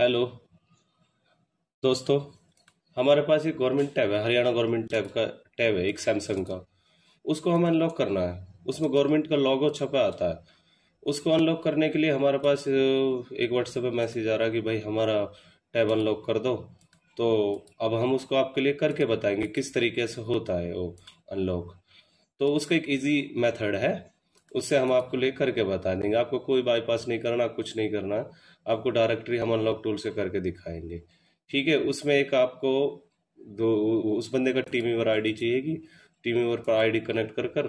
hello दोस्तों हमारे पास एक गवर्नमेंट टैब है हरियाणा गवर्नमेंट टैब का टैब है एक सैमसंग का उसको हमें अनलॉक करना है उसमें गवर्नमेंट का लॉगो छपा आता है उसको अनलॉक करने के लिए हमारे पास एक व्हाट्सएप पे मैसेज आ रहा है कि भाई हमारा टैब अनलॉक कर दो तो अब हम उसको आपके लिए करके बताएंगे किस तरीके से होता है वो अनलॉक तो उसका एक ईजी मैथड है उससे हम आपको लेकर के बता देंगे आपको कोई बाईपास नहीं करना कुछ नहीं करना आपको डायरेक्टली हम अनलॉक टूल से करके दिखाएंगे ठीक है उसमें एक आपको दो उस बंदे का टीम ईवर आई चाहिएगी टीम ईवर पर आई कनेक्ट कर कर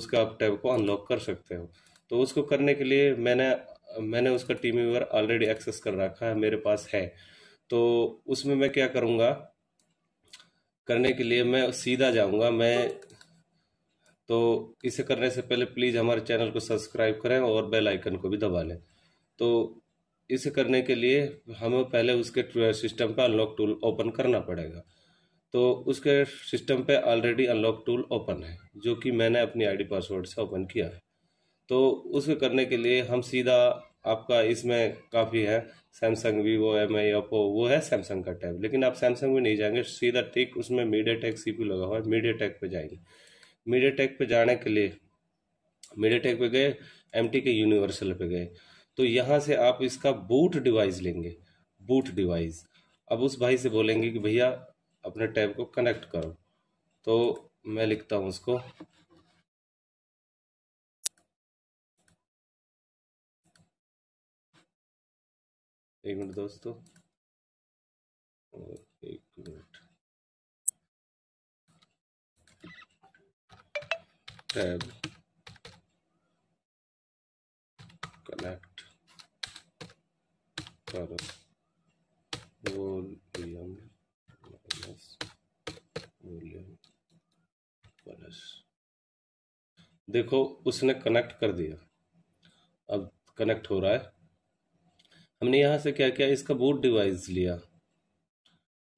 उसका आप टैब को अनलॉक कर सकते हो तो उसको करने के लिए मैंने मैंने उसका टीम ईवर ऑलरेडी एक्सेस कर रखा है मेरे पास है तो उसमें मैं क्या करूँगा करने के लिए मैं सीधा जाऊँगा मैं तो इसे करने से पहले प्लीज़ हमारे चैनल को सब्सक्राइब करें और बेल आइकन को भी दबा लें तो इसे करने के लिए हमें पहले उसके सिस्टम का अनलॉक टूल ओपन करना पड़ेगा तो उसके सिस्टम पे ऑलरेडी अनलॉक टूल ओपन है जो कि मैंने अपनी आईडी पासवर्ड से ओपन किया है तो उसे करने के लिए हम सीधा आपका इसमें काफ़ी है Samsung Vivo M I Oppo वो है सैमसंग का टैब लेकिन आप सैमसंग में नहीं जाएंगे सीधा ठीक उसमें मीडिया टेक सी लगा हुआ है मीडिया टेक पर जाएंगे मीडिया टेक पे जाने के लिए मीडिया टेक पे गए एम के यूनिवर्सल पे गए तो यहाँ से आप इसका बूट डिवाइस लेंगे बूट डिवाइस अब उस भाई से बोलेंगे कि भैया अपने टैब को कनेक्ट करो तो मैं लिखता हूँ उसको एक मिनट दोस्तों एक मिनट tab um, connect कर volume माइनस volume plus देखो उसने कनेक्ट कर दिया अब कनेक्ट हो रहा है हमने यहाँ से क्या किया इसका बूट डिवाइस लिया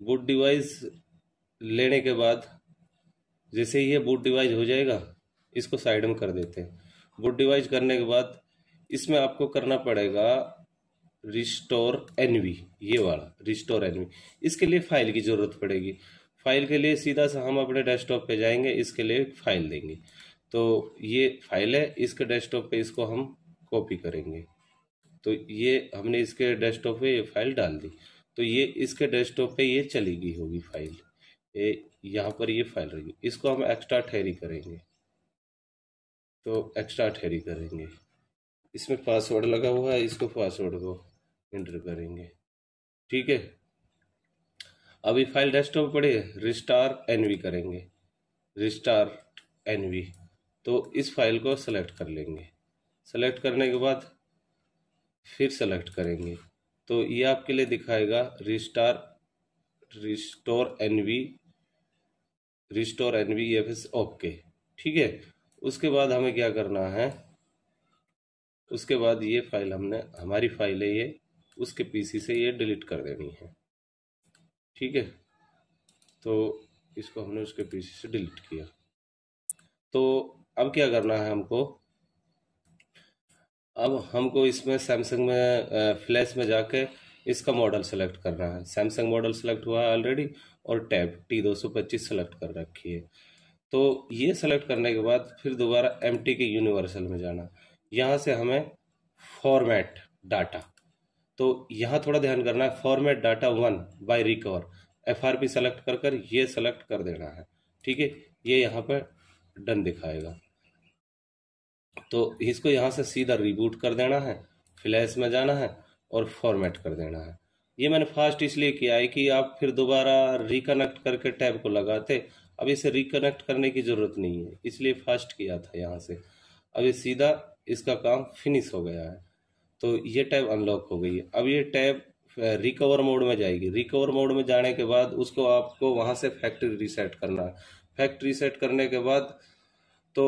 बूट डिवाइस लेने के बाद जैसे ही ये बूट डिवाइस हो जाएगा इसको साइड में कर देते हैं बुट डिवाइस करने के बाद इसमें आपको करना पड़ेगा रिस्टोर एनवी ये वाला रिस्टोर एनवी इसके लिए फाइल की ज़रूरत पड़ेगी फाइल के लिए सीधा सा हम अपने डेस्कटॉप पे जाएंगे इसके लिए फाइल देंगे तो ये फाइल है इसके डेस्कटॉप पे इसको हम कॉपी करेंगे तो ये हमने इसके डेस्कटॉप पे ये फाइल डाल दी तो ये इसके डेस्कटॉप पे ये चली गई होगी फाइल ये यहाँ पर ये फाइल रहेगी इसको हम एक्स्ट्रा ठहरी करेंगे तो एक्स्ट्रा ठहरी करेंगे इसमें पासवर्ड लगा हुआ है इसको पासवर्ड को इंटर करेंगे ठीक है अभी फाइल डेस्कटॉप पड़े रिस्टार वी करेंगे रिस्टार वी तो इस फाइल को सेलेक्ट कर लेंगे सेलेक्ट करने के बाद फिर सेलेक्ट करेंगे तो ये आपके लिए दिखाएगा रिस्टार restore V restore V F S okay ठीक है उसके बाद हमें क्या करना है उसके बाद ये फाइल हमने हमारी फाइल है ये उसके पीसी से ये डिलीट कर देनी है ठीक है तो इसको हमने उसके पीसी से डिलीट किया तो अब क्या करना है हमको अब हमको इसमें सैमसंग में फ्लैश में जाके इसका मॉडल सेलेक्ट करना है सैमसंग मॉडल सेलेक्ट हुआ है ऑलरेडी और टैब टी दो सौ पच्चीस सेलेक्ट कर रखी है तो ये सेलेक्ट करने के बाद फिर दोबारा एम के यूनिवर्सल में जाना यहाँ से हमें फॉर्मेट डाटा तो यहाँ थोड़ा ध्यान करना है format data one by recover F R P select कर कर ये सेलेक्ट कर देना है ठीक है ये यहाँ पर डन दिखाएगा तो इसको यहाँ से सीधा रिबूट कर देना है फ्लैश में जाना है और फॉर्मेट कर देना है ये मैंने फास्ट इसलिए किया है कि आप फिर दोबारा रिकनेक्ट करके टैब को लगाते अब इसे रिकनेक्ट करने की ज़रूरत नहीं है इसलिए फास्ट किया था यहाँ से अब ये सीधा इसका काम फिनिश हो गया है तो ये टैब अनलॉक हो गई है अब ये टैब रिकवर मोड में जाएगी रिकवर मोड में जाने के बाद उसको आपको वहाँ से फैक्ट्री रीसेट करना है फैक्ट्री रीसेट करने के बाद तो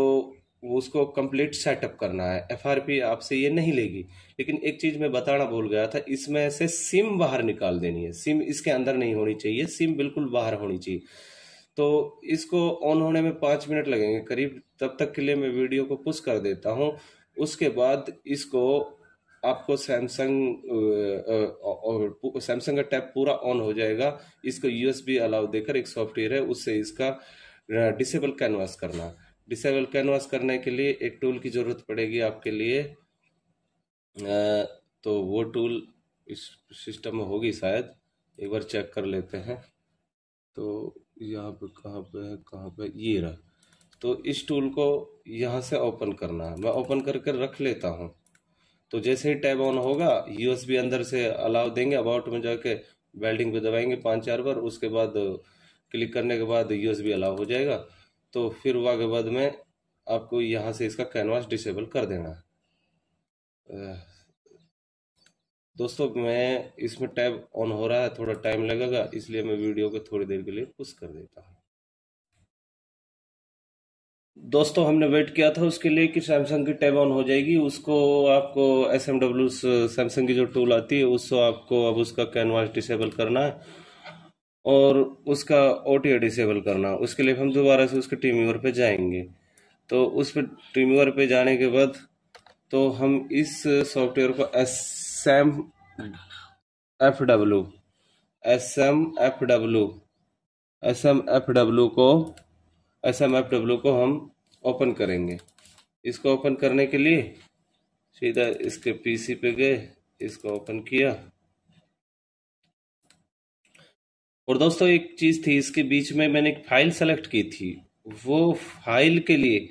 वो उसको कंप्लीट सेटअप करना है पी आपसे ये नहीं लेगी लेकिन एक चीज मैं बताना भूल गया था इसमें से सिम बाहर निकाल देनी है सिम इसके अंदर नहीं होनी चाहिए सिम बिल्कुल बाहर होनी चाहिए तो इसको ऑन होने में पांच मिनट लगेंगे करीब तब तक के लिए मैं वीडियो को पुश कर देता हूँ उसके बाद इसको आपको सैमसंग सैमसंग का टैप पूरा ऑन हो जाएगा इसको यूएसबी अलाउ देकर एक सॉफ्टवेयर है उससे इसका डिसेबल कैनवास करना डिसेबल कैनवास करने के लिए एक टूल की ज़रूरत पड़ेगी आपके लिए तो वो टूल इस सिस्टम में होगी शायद एक बार चेक कर लेते हैं तो यहाँ पे कहाँ पे है कहाँ पे ये रहा तो इस टूल को यहाँ से ओपन करना है मैं ओपन करके रख लेता हूँ तो जैसे ही टैब ऑन होगा यूएसबी अंदर से अलाउ देंगे अबाउट में जाके वेल्डिंग पे दबाएंगे पाँच चार बार उसके बाद क्लिक करने के बाद यूएसबी अलाउ हो जाएगा तो फिर के बाद में आपको यहाँ से इसका कैनवास डिसेबल कर देना है दोस्तों मैं इसमें टैब ऑन हो रहा है थोड़ा टाइम लगेगा इसलिए मैं वीडियो को थोड़ी देर के लिए पुश कर देता हूँ दोस्तों हमने वेट किया था उसके लिए कि सैमसंग की टैब ऑन हो जाएगी उसको आपको एस एम डब्ल्यू सैमसंग की जो टूल आती है उसको आपको अब उसका कैनवास डिसेबल करना है और उसका ओ डिसेबल करना उसके लिए हम दोबारा से उसके टीम व्यूअर पे जाएंगे तो उस पर टीम व्यूअर पे जाने के बाद तो हम इस सॉफ्टवेयर को S M F W S M F W S M F W को एस एम एफ डब्ल्यू को हम ओपन करेंगे इसको ओपन करने के लिए सीधा इसके पीसी पे गए इसको ओपन किया और दोस्तों एक चीज़ थी इसके बीच में मैंने एक फाइल सेलेक्ट की थी वो फाइल के लिए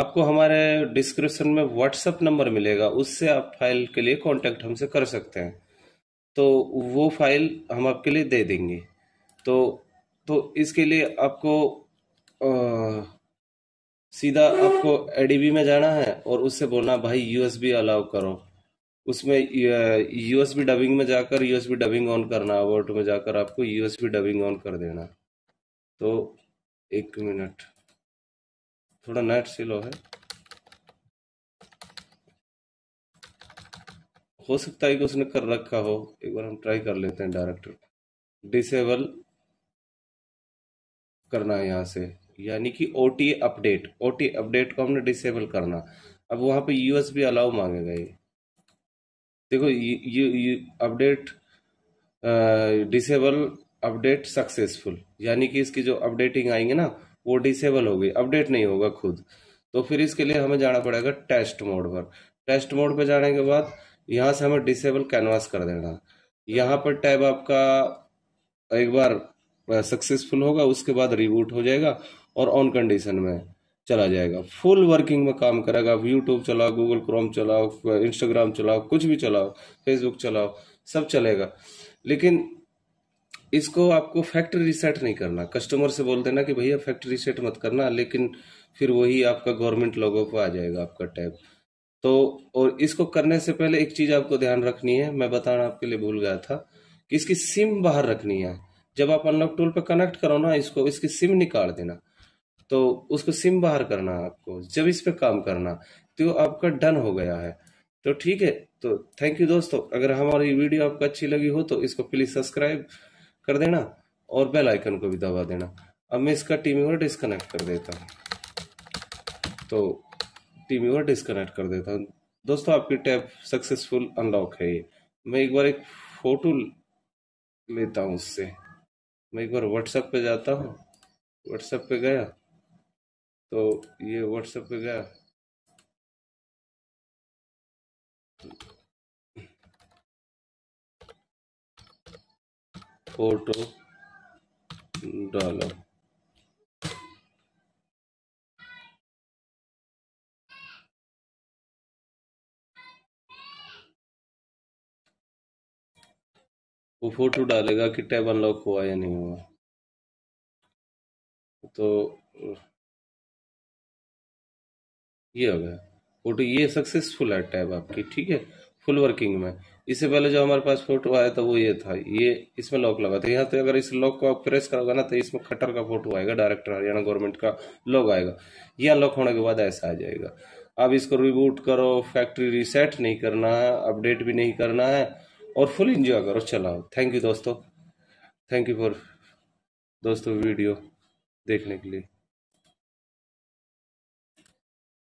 आपको हमारे डिस्क्रिप्शन में व्हाट्सअप नंबर मिलेगा उससे आप फाइल के लिए कांटेक्ट हमसे कर सकते हैं तो वो फाइल हम आपके लिए दे देंगे तो तो इसके लिए आपको आ, सीधा आपको एडीबी में जाना है और उससे बोलना भाई यूएसबी अलाउ करो उसमें यूएसबी डबिंग में जाकर यूएसबी डबिंग ऑन करना अबाउट में जाकर आपको यूएसबी डबिंग ऑन कर देना तो एक मिनट थोड़ा नेट सिलो है हो सकता है कि उसने कर रखा हो एक बार हम ट्राई कर लेते हैं डायरेक्टर डिसेबल करना है यहाँ से यानी कि O T update O T update को हमने डिसेबल करना अब वहां पे यूएसबी अलाउ मांगेगा ये देखो ये अपडेट डिसेबल अपडेट सक्सेसफुल यानी कि इसकी जो अपडेटिंग आएंगे ना वो डिसेबल हो गई अपडेट नहीं होगा खुद तो फिर इसके लिए हमें जाना पड़ेगा टेस्ट मोड पर टेस्ट मोड पर जाने के बाद यहाँ से हमें डिसेबल कैनवास कर देना यहाँ पर टैब आपका एक बार सक्सेसफुल होगा उसके बाद रिबूट हो जाएगा और ऑन कंडीशन में चला जाएगा फुल वर्किंग में काम करेगा आप यूट्यूब चलाओ गूगल क्रोम चलाओ इंस्टाग्राम चलाओ कुछ भी चलाओ फेसबुक चलाओ सब चलेगा लेकिन इसको आपको फैक्ट्री रिसेट नहीं करना कस्टमर से बोल देना कि भैया फैक्ट्री रिसेट मत करना लेकिन फिर वही आपका गवर्नमेंट लोगों को आ जाएगा आपका टैब तो और इसको करने से पहले एक चीज़ आपको ध्यान रखनी है मैं बताना आपके लिए भूल गया था कि इसकी सिम बाहर रखनी है जब आप अनलॉक टूल पर कनेक्ट करो ना इसको इसकी सिम निकाल देना तो उसको सिम बाहर करना है आपको जब इस पे काम करना तो आपका डन हो गया है तो ठीक है तो थैंक यू दोस्तों अगर हमारी वीडियो आपको अच्छी लगी हो तो इसको प्लीज सब्सक्राइब कर देना और बेल आइकन को भी दबा देना अब मैं इसका टीम यूनिट डिस्कनेक्ट कर देता हूँ तो टीम यूनिट डिस्कनेक्ट कर देता हूँ दोस्तों आपकी टैब सक्सेसफुल अनलॉक है ये मैं एक बार एक फोटो लेता हूँ उससे मैं एक बार व्हाट्सएप पे जाता हूँ व्हाट्सएप पे गया तो ये व्हाट्सएप पे गया फोटो डालो वो फोटो डालेगा कि टैब अनलॉक हुआ या नहीं हुआ तो ये हो गया फोटो ये सक्सेसफुल है टैब आपकी ठीक है फुल वर्किंग में इससे पहले जो हमारे पास फोटो आया था वो ये था ये इसमें लॉक लगा था यहाँ तो अगर इस लॉक को आप प्रेस करोगे ना तो इसमें खट्टर का फोटो आएगा डायरेक्टर हरियाणा गवर्नमेंट का लॉक आएगा यह लॉक होने के बाद ऐसा आ जाएगा अब इसको रिबूट करो फैक्ट्री रिसेट नहीं करना है अपडेट भी नहीं करना है और फुल इंजॉय करो चलाओ थैंक यू दोस्तों थैंक यू फॉर दोस्तों वीडियो देखने के लिए